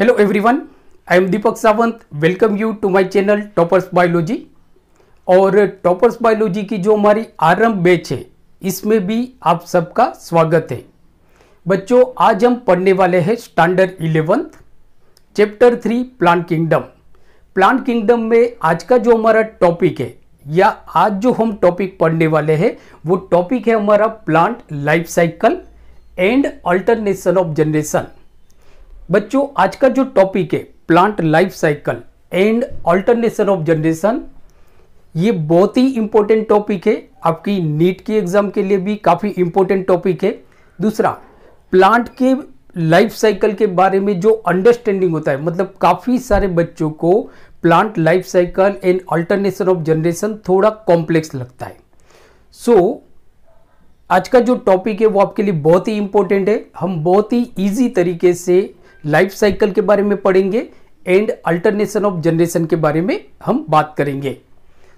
Hello everyone I am Deepak Sawant welcome you to my channel toppers biology और toppers biology की जो हमारी आरंभ बैच है इसमें भी आप सबका स्वागत है बच्चों आज हम पढ़ने वाले हैं standard eleventh chapter three plant kingdom plant kingdom में आज का जो हमारा टॉपिक है या आज जो हम टॉपिक पढ़ने वाले हैं वो टॉपिक है हमारा plant life cycle and alternation of generation बच्चों आज का जो टॉपिक है plant life cycle and alternation of generation ये बहुत ही इंपॉर्टेंट टॉपिक है आपकी नीट के एग्जाम के लिए भी काफ़ी इंपॉर्टेंट टॉपिक है दूसरा प्लांट के लाइफ साइकिल के बारे में जो अंडरस्टैंडिंग होता है मतलब काफ़ी सारे बच्चों को plant life cycle and alternation of generation थोड़ा कॉम्प्लेक्स लगता है सो so, आज का जो टॉपिक है वो आपके लिए बहुत ही इंपॉर्टेंट है हम बहुत ही ईजी तरीके से लाइफ साइकिल के बारे में पढ़ेंगे एंड अल्टरनेशन ऑफ जनरेशन के बारे में हम बात करेंगे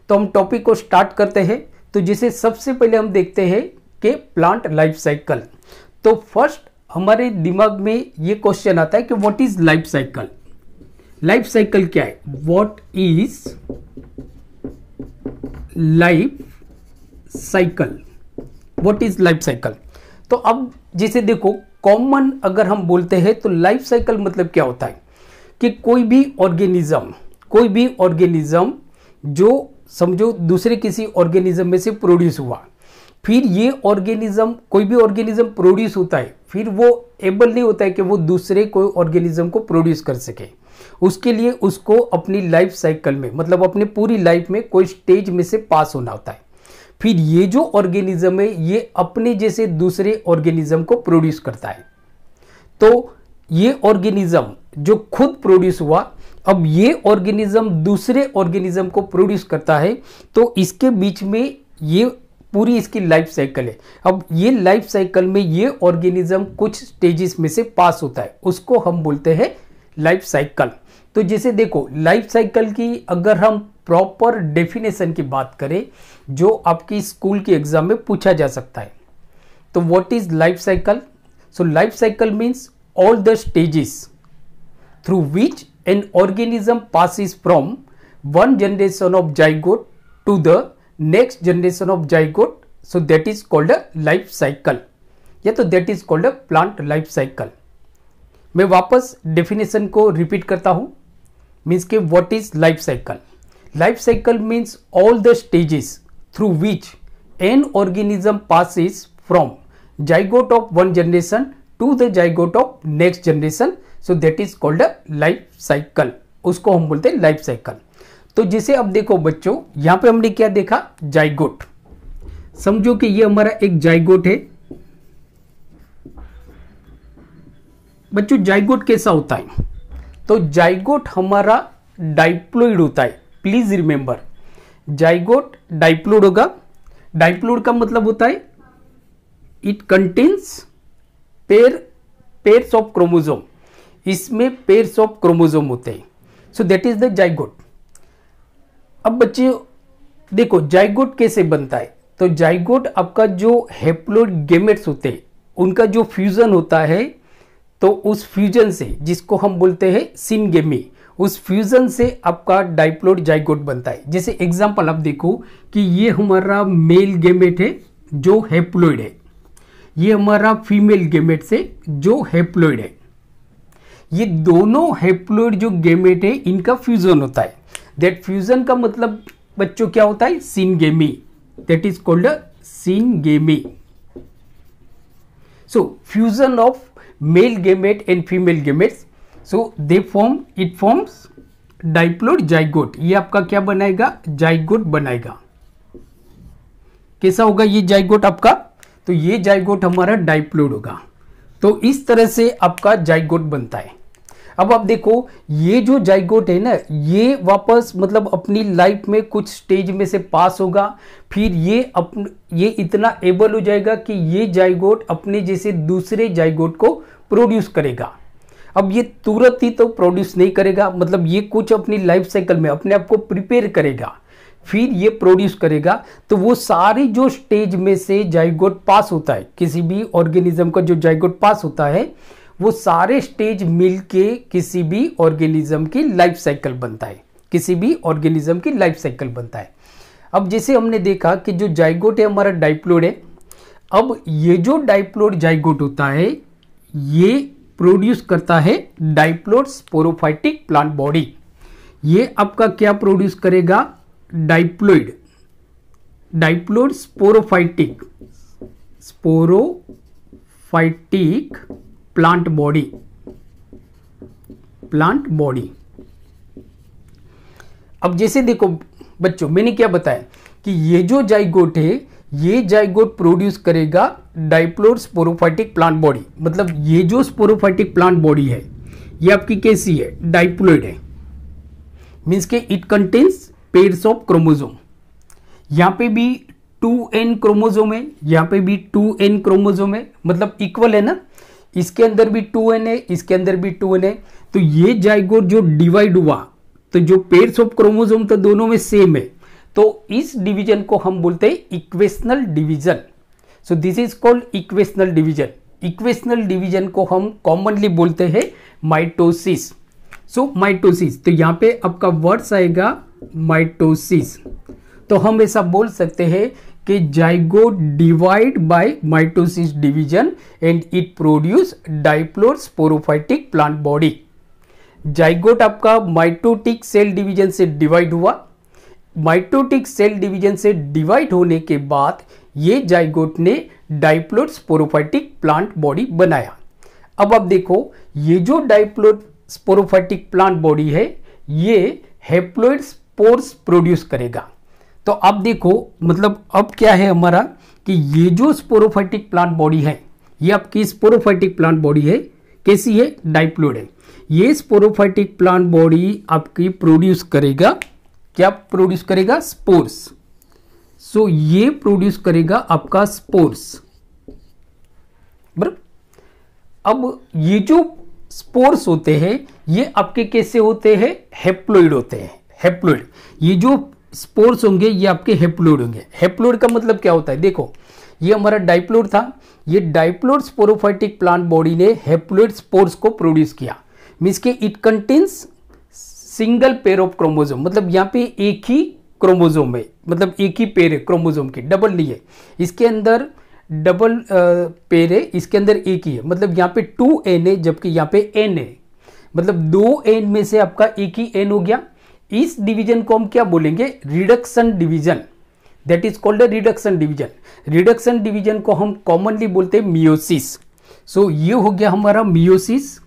तो हम टॉपिक को स्टार्ट करते हैं तो जिसे सबसे पहले हम देखते हैं कि प्लांट लाइफ साइकिल तो फर्स्ट हमारे दिमाग में ये क्वेश्चन आता है कि what is life cycle life cycle क्या है what is life cycle what is life cycle तो अब जिसे देखो कॉमन अगर हम बोलते हैं तो लाइफ साइकिल मतलब क्या होता है कि कोई भी ऑर्गेनिज्म कोई भी ऑर्गेनिज्म जो समझो दूसरे किसी ऑर्गेनिज्म में से प्रोड्यूस हुआ फिर ये ऑर्गेनिज्म कोई भी ऑर्गेनिज्म प्रोड्यूस होता है फिर वो एबल नहीं होता है कि वो दूसरे कोई ऑर्गेनिज्म को प्रोड्यूस कर सके उसके लिए उसको अपनी लाइफ साइकिल में मतलब अपनी पूरी लाइफ में कोई स्टेज में से पास होना होता है फिर ये जो ऑर्गेनिज्म है ये अपने जैसे दूसरे ऑर्गेनिज्म को प्रोड्यूस करता है तो ये ऑर्गेनिज्म जो खुद प्रोड्यूस हुआ अब ये ऑर्गेनिज्म दूसरे ऑर्गेनिज्म को प्रोड्यूस करता है तो इसके बीच में ये पूरी इसकी लाइफ साइकिल है अब ये लाइफ साइकिल में ये ऑर्गेनिज्म कुछ स्टेजेस में से पास होता है उसको हम बोलते हैं लाइफ साइकिल तो जैसे देखो लाइफ साइकिल की अगर हम प्रॉपर डेफिनेशन की बात करें जो आपकी स्कूल के एग्जाम में पूछा जा सकता है तो what is life cycle so life cycle means all the stages through which an organism passes from one generation of zygote to the next generation of zygote so that is called a life cycle या तो that is called a plant life cycle मैं वापस definition को repeat करता हूं means के what is life cycle Life cycle means all the stages through which an organism passes from zygote of one generation to the zygote of next generation. So that is called a life cycle. उसको हम बोलते हैं life cycle तो जिसे अब देखो बच्चों यहां पे हमने क्या देखा जाइगोट समझो कि ये हमारा एक जाइगोट है बच्चों जाइगोट कैसा होता है तो जाइगोट हमारा डाइप्लोइड होता है प्लीज रिमेंबर जाइगोट डाइप्लोड होगा डाइप्लोड का मतलब होता है it contains pair pairs of chromosome इसमें पेयर्स ऑफ क्रोमोजोम होते हैं so that is the zygote अब बच्चे देखो जाइगोट कैसे बनता है तो जाइगोट आपका जो हेप्लोड गेमेट्स होते हैं उनका जो फ्यूजन होता है तो उस फ्यूजन से जिसको हम बोलते हैं सिनगेमी उस फ्यूज़न से आपका डाइप्लोड जाइगोट बनता है जैसे एग्जाम्पल आप देखो कि ये हमारा मेल गेमेट है जो हेप्लोइड है ये हमारा फीमेल गेमेट से जो हेप्लोइड है ये दोनों हेप्लोइड जो गेमेट है इनका फ्यूज़न होता है दैट फ्यूज़न का मतलब बच्चों क्या होता है सीन गेमी that is called syngamy so fusion of male gamete and female gametes so they form it forms diploid zygote ये आपका क्या बनाएगा जाइगोट बनाएगा कैसा होगा ये जाइगोट आपका तो ये जाइगोट हमारा डाइप्लोड होगा तो इस तरह से आपका जाइगोट बनता है अब आप देखो ये जो जाइगोट है ना ये वापस मतलब अपनी लाइफ में कुछ स्टेज में से पास होगा फिर ये अपन ये इतना एबल हो जाएगा कि ये जाइगोट अपने जैसे दूसरे जाइगोट को प्रोड्यूस करेगा अब ये तुरंत ही तो प्रोड्यूस नहीं करेगा मतलब ये कुछ अपनी लाइफ साइकिल में अपने आप को प्रिपेयर करेगा फिर ये प्रोड्यूस करेगा तो वो सारी जो स्टेज में से जाइगोट पास होता है किसी भी ऑर्गेनिज्म का जो जाइगोट पास होता है वो सारे स्टेज मिल के किसी भी ऑर्गेनिज्म की लाइफ साइकिल बनता है किसी भी ऑर्गेनिज्म की लाइफ साइकिल बनता है अब जैसे हमने देखा कि जो जाइगोट है हमारा डाइप्लोड है अब ये जो डाइप्लोड जाइगोट होता है ये प्रोड्यूस करता है डाइप्लोड स्पोरोफाइटिक प्लांट बॉडी ये आपका क्या प्रोड्यूस करेगा diploid diploid sporophytic sporophytic plant body plant body अब जैसे देखो बच्चों मैंने क्या बताया कि ये जो जाइगोट है ये जाइगोट प्रोड्यूस करेगा डाइप्लोर स्पोरोफाइटिक प्लांट बॉडी मतलब ये जो स्पोरोफाइटिक प्लांट बॉडी है ये आपकी कैसी है डाइप्लोइड है मीन्स के it contains pairs of chromosome यहाँ पे भी टू एन क्रोमोजोम है यहाँ पे भी टू एन क्रोमोजोम है मतलब इक्वल है ना इसके अंदर भी टू एन है इसके अंदर भी टू एन है तो ये जाइगोट जो डिवाइड हुआ तो जो पेयर्स ऑफ क्रोमोजोम तो दोनों में सेम है तो इस डिवीजन को हम बोलते हैं equational division so this is called equational division equational division को हम कॉमनली बोलते हैं माइटोसिस सो माइटोसिस तो यहां पे आपका वर्ड्स आएगा माइटोसिस तो हम ऐसा बोल सकते हैं कि zygote divide by mitosis division and it produce diploid sporophytic plant body zygote आपका माइटोटिक सेल डिवीजन से डिवाइड हुआ माइटोटिक सेल डिवीजन से डिवाइड होने के बाद ये जाइगोट ने डाइप्लोट स्पोरोफाइटिक प्लांट बॉडी बनाया अब आप देखो ये जो डाइप्लोट स्पोरोफाइटिक प्लांट बॉडी है ये हेप्लोइड स्पोर्स प्रोड्यूस करेगा तो अब देखो मतलब अब क्या है हमारा कि ये जो स्पोरोफाइटिक प्लांट बॉडी है ये आपकी स्पोरोफाइटिक प्लांट बॉडी है कैसी है डाइप्लोड है ये स्पोरोफाइटिक प्लांट बॉडी आपकी प्रोड्यूस करेगा क्या प्रोड्यूस करेगा स्पोर्स सो ये प्रोड्यूस करेगा आपका स्पोर्स अब ये जो स्पोर्स होते हैं ये आपके कैसे होते हैं हेप्लोइड होते हैं हेप्लोइड ये जो स्पोर्स होंगे ये आपके हेप्लोइड होंगे हेप्लोइड का मतलब क्या होता है देखो ये हमारा डाइप्लोइड था ये डाइप्लोइड स्पोरोफाइटिक प्लांट बॉडी ने हेप्लोइड स्पोर्स को प्रोड्यूस किया मीन्स के it contains single pair of chromosome मतलब यहाँ पे एक ही क्रोमोजोम है मतलब एक ही पेयर है क्रोमोजोम की डबल नहीं है इसके अंदर डबल पेयर है इसके अंदर एक ही है मतलब यहाँ पे टू एन है जबकि यहाँ पे एन है मतलब दो एन में से आपका एक ही एन हो गया इस डिवीजन को हम क्या बोलेंगे reduction division that is called reduction division reduction division को हम कॉमनली बोलते हैं मियोसिस सो so, ये हो गया हमारा मियोसिस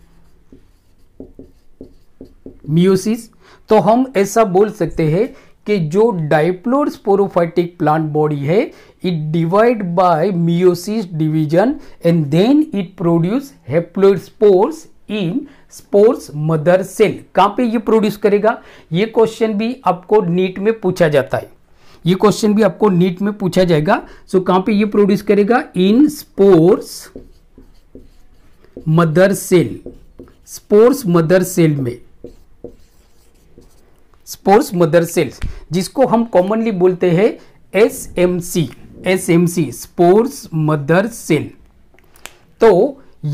मियोसिस तो हम ऐसा बोल सकते हैं कि जो डाइप्लोर स्पोरोफाइटिक प्लांट बॉडी है it divide by meiosis division and then it produce haploid spores in spores mother cell कहाँ पे ये प्रोड्यूस करेगा ये क्वेश्चन भी आपको नीट में पूछा जाता है ये क्वेश्चन भी आपको नीट में पूछा जाएगा सो so, कहां पे ये प्रोड्यूस करेगा in spores mother cell spores mother cell में स्पोर्ट्स मदर सेल्स जिसको हम कॉमनली बोलते हैं S M C S M C spores mother cell तो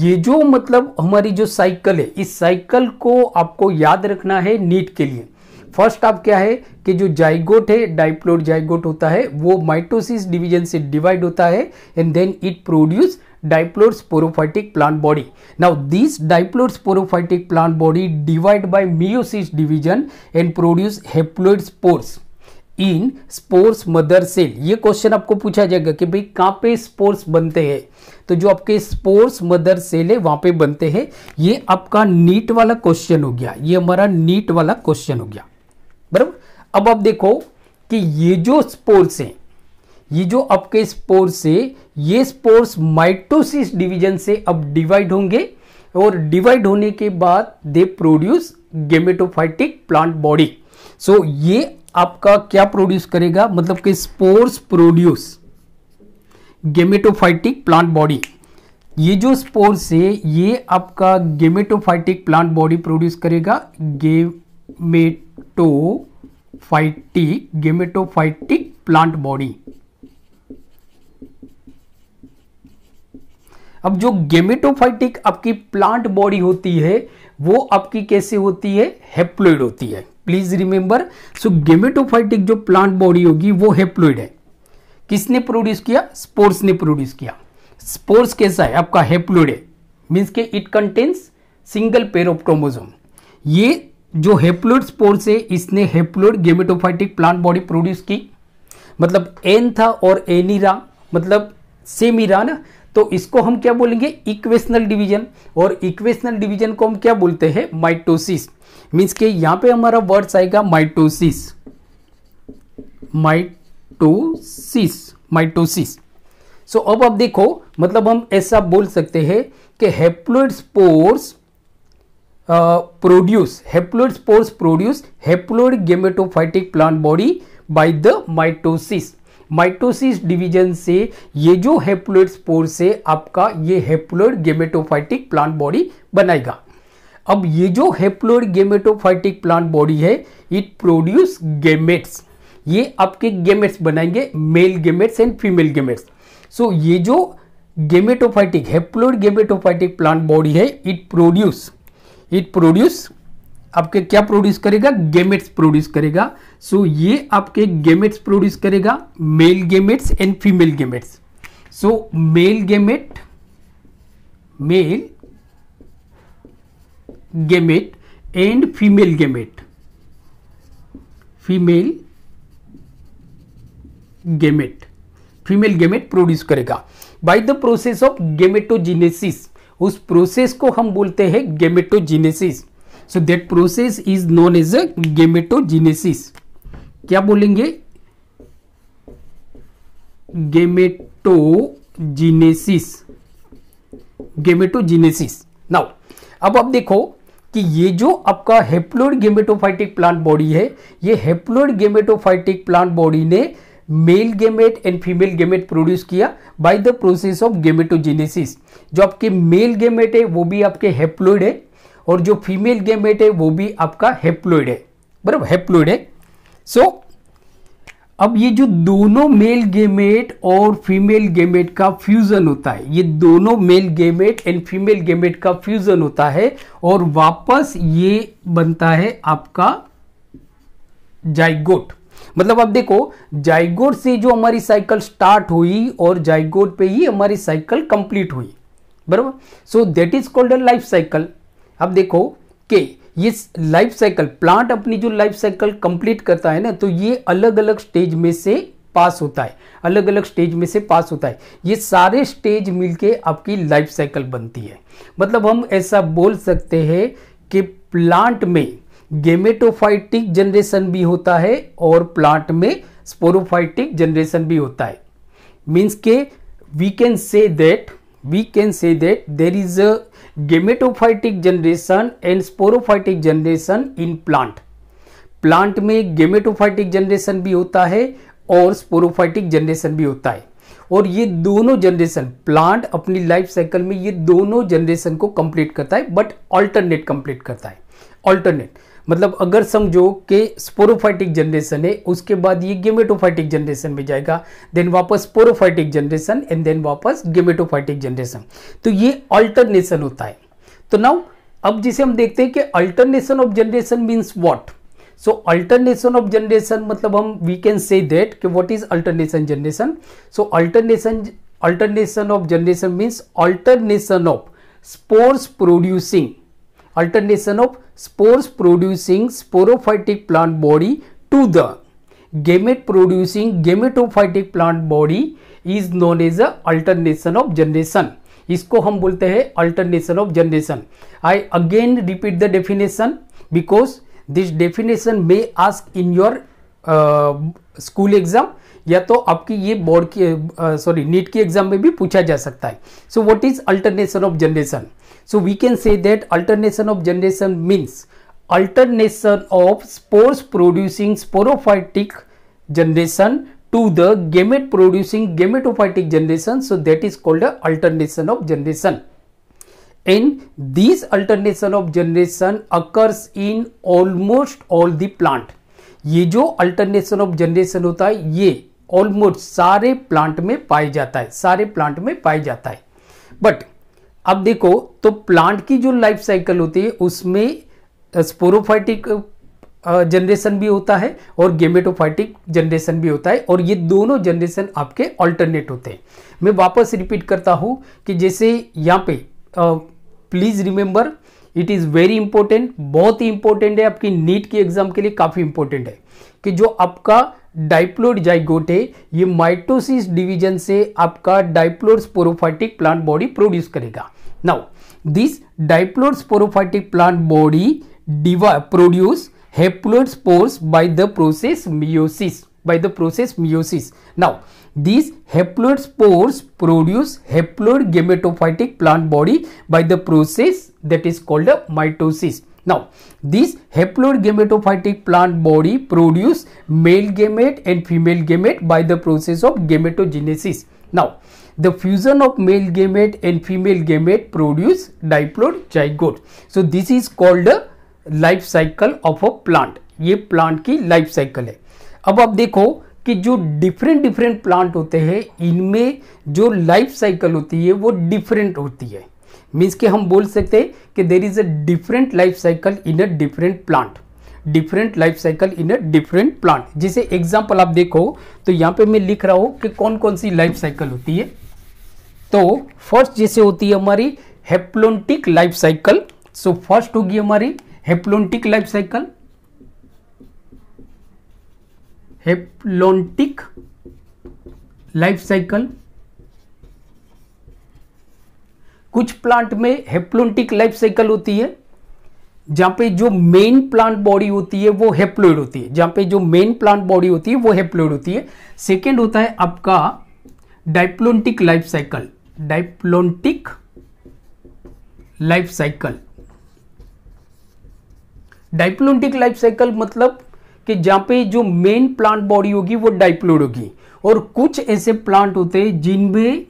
ये जो मतलब हमारी जो साइकिल है इस साइकिल को आपको याद रखना है नीट के लिए फर्स्ट आप क्या है कि जो जाइगोट है डाइप्लोड जाइगोट होता है वो माइटोसिस डिवीजन से डिवाइड होता है and then it produce diplosporophytic plant body. Now these diplosporophytic plant body divide by meiosis division and produce haploid spores. In spores mother cell ये क्वेश्चन आपको पूछा जाएगा कि भाई कहाँ पे स्पोर्स बनते हैं तो जो आपके स्पोर्स मदर सेल है वहाँ पे बनते हैं ये आपका नीट वाला क्वेश्चन हो गया ये हमारा नीट वाला क्वेश्चन हो गया बराबर अब आप देखो कि ये जो स्पोर्स हैं ये जो आपके स्पोर्स है ये स्पोर्स माइटोसिस डिवीजन से अब डिवाइड होंगे और डिवाइड होने के बाद they produce gametophytic plant body so ये आपका क्या प्रोड्यूस करेगा मतलब कि spores produce gametophytic plant body ये जो स्पोर्स है ये आपका गेमेटोफाइटिक प्लांट बॉडी प्रोड्यूस करेगा गेमेटोफाइटिक गेमेटोफाइटिक प्लांट बॉडी अब जो गेमेटोफाइटिक आपकी प्लांट बॉडी होती है वो आपकी कैसे होती है हेप्लोइड होती है प्लीज रिमेंबर सो गेमेटोफाइटिक जो प्लांट बॉडी होगी वो हेप्लोइड है किसने प्रोड्यूस किया स्पोर्स ने प्रोड्यूस किया स्पोर्स कैसा है आपका हेप्लोइड है मीन्स के it contains single pair of chromosome ये जो हेप्लोइड स्पोर्स है इसने haploid gametophytic plant body produce की मतलब एन था और एनीरा मतलब सेमीरा ना तो इसको हम क्या बोलेंगे इक्वेशनल डिवीजन और इक्वेशनल डिवीजन को हम क्या बोलते हैं माइटोसिस मीन्स के यहां पे हमारा वर्ड्स आएगा माइटोसिस माइटोसिस माइटोसिस सो अब आप देखो मतलब हम ऐसा बोल सकते हैं कि haploid spores produce haploid spores produce haploid gametophytic plant body by the mitosis mitosis division से ये जो हेप्लोइड स्पोर से आपका ये हेप्लोइड गेमेटोफाइटिक प्लांट बॉडी बनाएगा अब ये जो हेप्लोइड गेमेटोफाइटिक प्लांट बॉडी है इट प्रोड्यूस गेमेट्स ये आपके गेमेट्स बनाएंगे male gametes and female gametes so ये जो gametophytic haploid gametophytic plant body है इट प्रोड्यूस इट प्रोड्यूस आपके क्या प्रोड्यूस करेगा गेमेट्स प्रोड्यूस करेगा सो so, ये आपके गेमेट्स प्रोड्यूस करेगा male gametes and female gametes so male gamete male gamete and female gamete female gamete female gamete produce करेगा by the process of gametogenesis उस process को हम बोलते हैं gametogenesis so that process is known as a gametogenesis क्या बोलेंगे गेमेटोजिनेसिस गेमेटोजिनेसिस now अब आप देखो कि ये जो आपका हेप्लोइड गेमेटोफाइटिक प्लांट बॉडी है ये हेप्लोइड गेमेटोफाइटिक प्लांट बॉडी ने male gamete and female gamete produce किया by the process of gametogenesis जो आपके मेल गेमेट है वो भी आपके हेप्लोइड है और जो फीमेल गेमेट है वो भी आपका हेप्लोइड है बराबर हेप्लोइड है सो so, अब ये जो दोनों मेल गेमेट और फीमेल गेमेट का फ्यूजन होता है ये दोनों male gamete and female gamete का फ्यूजन होता है और वापस ये बनता है आपका जाइगोट मतलब अब देखो जाइगोट से जो हमारी साइकिल स्टार्ट हुई और जाइगोट पे ही हमारी साइकिल कंप्लीट हुई बराबर so that is called life cycle अब देखो कि ये लाइफ साइकिल प्लांट अपनी जो लाइफ साइकिल कंप्लीट करता है ना तो ये अलग अलग स्टेज में से पास होता है अलग अलग स्टेज में से पास होता है ये सारे स्टेज मिलके आपकी लाइफ साइकिल बनती है मतलब हम ऐसा बोल सकते हैं कि प्लांट में गेमेटोफाइटिक जनरेशन भी होता है और प्लांट में स्पोरोफाइटिक जनरेशन भी होता है मीन्स के we can say that we can say that there is a gametophytic generation and sporophytic generation in plant plant में गेमेटोफाइटिक जनरेशन भी होता है और स्पोरोफाइटिक जनरेशन भी होता है और ये दोनों जनरेशन प्लांट अपनी लाइफ साइकिल में ये दोनों जनरेशन को कंप्लीट करता है बट अल्टरनेट कंप्लीट करता है अल्टरनेट मतलब अगर समझो कि स्पोरोफाइटिक जनरेशन है उसके बाद ये गेमेटोफाइटिक जनरेशन में जाएगा देन वापस स्पोरोफाइटिक जनरेशन एंड देन वापस गेमेटोफाइटिक जनरेशन तो ये अल्टरनेशन होता है तो नाउ अब जिसे हम देखते हैं कि alternation of generation means what so alternation of generation मतलब हम वी कैन से दैट कि what is alternation generation so alternation alternation of generation means alternation of spores producing alternation of spores producing sporophytic plant body to the gamete producing gametophytic plant body is known as a alternation of generation इसको हम बोलते हैं alternation of generation I again repeat the definition because this definition may ask in your school exam या तो आपकी ये board की sorry NEET की एग्जाम में भी पूछा जा सकता है so what is alternation of generation so we can say that alternation of generation means alternation of spores producing sporophytic generation to the gamete producing gametophytic generation so that is called alternation of generation in this alternation of generation occurs in almost all the plant ये जो alternation of generation होता है ये almost सारे plant में पाया जाता है सारे प्लांट में पाया जाता है बट अब देखो तो प्लांट की जो लाइफ साइकिल होती है उसमें स्पोरोफाइटिक जनरेशन भी होता है और गेमेटोफाइटिक जनरेशन भी होता है और ये दोनों जनरेशन आपके अल्टरनेट होते हैं मैं वापस रिपीट करता हूँ कि जैसे यहाँ पे please remember it is very important बहुत ही इंपॉर्टेंट है आपकी नीट की एग्जाम के लिए काफ़ी इंपॉर्टेंट है कि जो आपका डाइप्लोड जाइगोट है ये माइटोसिस डिवीजन से आपका diploid sporophytic plant body produce करेगा now this diploid sporophytic plant body divide produce haploid spores by the process meiosis by the process meiosis now this haploid spores produce haploid gametophytic plant body by the process that is called a mitosis. Now, this haploid gametophytic plant body produce male gamete and female gamete by the process of gametogenesis. Now, the fusion of male gamete and female gamete produce diploid zygote. So, this is called a life cycle of a plant ye plant ki life cycle hai ab aap dekho कि जो different different plant होते हैं इनमें जो life cycle होती है वो different होती है मीन्स कि हम बोल सकते हैं कि there is a different life cycle in a different plant different life cycle in a different plant जिसे एग्जाम्पल आप देखो तो यहाँ पे मैं लिख रहा हूँ कि कौन कौन सी लाइफ साइकिल होती है तो फर्स्ट जैसे होती है हमारी haplontic life cycle so first होगी हमारी haplontic life cycle haplontic life cycle कुछ प्लांट में हेप्लोटिक लाइफ साइकिल होती है जहां पे जो मेन प्लांट बॉडी होती है वो हेप्लोइड होती है जहां पे जो मेन प्लांट बॉडी होती है वो हेप्लोइड होती है सेकेंड होता है आपका diplontic life cycle diplontic life cycle diplontic life cycle मतलब कि जहां पे जो मेन प्लांट बॉडी होगी वो डाइप्लोइड होगी और कुछ ऐसे प्लांट होते हैं जिनमें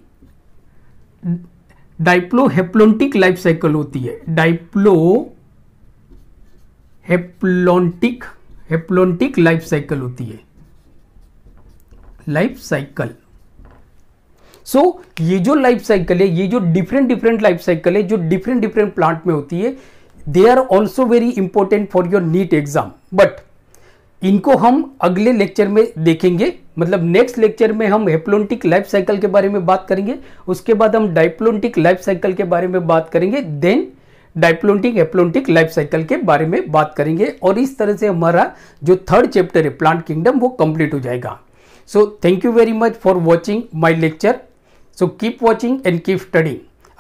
डाइप्लो डाइप्लोहेप्लोन्टिक लाइफ साइकिल होती है डाइप्लो हेप्लोन्टिक हेप्लोन्टिक लाइफ साइकिल होती है लाइफ साइकिल सो so, ये जो लाइफ साइकिल है ये जो डिफरेंट डिफरेंट लाइफ साइकिल है जो डिफरेंट डिफरेंट प्लांट में होती है they are also very important for your NEET exam but इनको हम अगले लेक्चर में देखेंगे मतलब नेक्स्ट लेक्चर में हम हेप्लोन्टिक लाइफ साइकिल के बारे में बात करेंगे उसके बाद हम डाइप्लोन्टिक लाइफ साइकिल के बारे में बात करेंगे then diplontic haplontic life cycle के बारे में बात करेंगे और इस तरह से हमारा जो थर्ड चैप्टर है प्लांट किंगडम वो कंप्लीट हो जाएगा so thank you very much for watching my lecture so keep watching and keep studying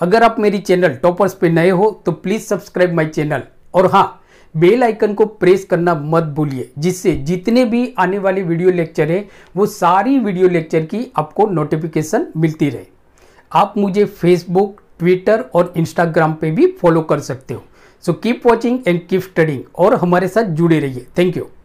अगर आप मेरी चैनल टॉपर्स पे नए हो तो प्लीज़ सब्सक्राइब माई चैनल और हाँ बेल आइकन को प्रेस करना मत भूलिए जिससे जितने भी आने वाले वीडियो लेक्चर हैं वो सारी वीडियो लेक्चर की आपको नोटिफिकेशन मिलती रहे आप मुझे फेसबुक ट्विटर और इंस्टाग्राम पे भी फॉलो कर सकते हो so keep watching and keep studying और हमारे साथ जुड़े रहिए थैंक यू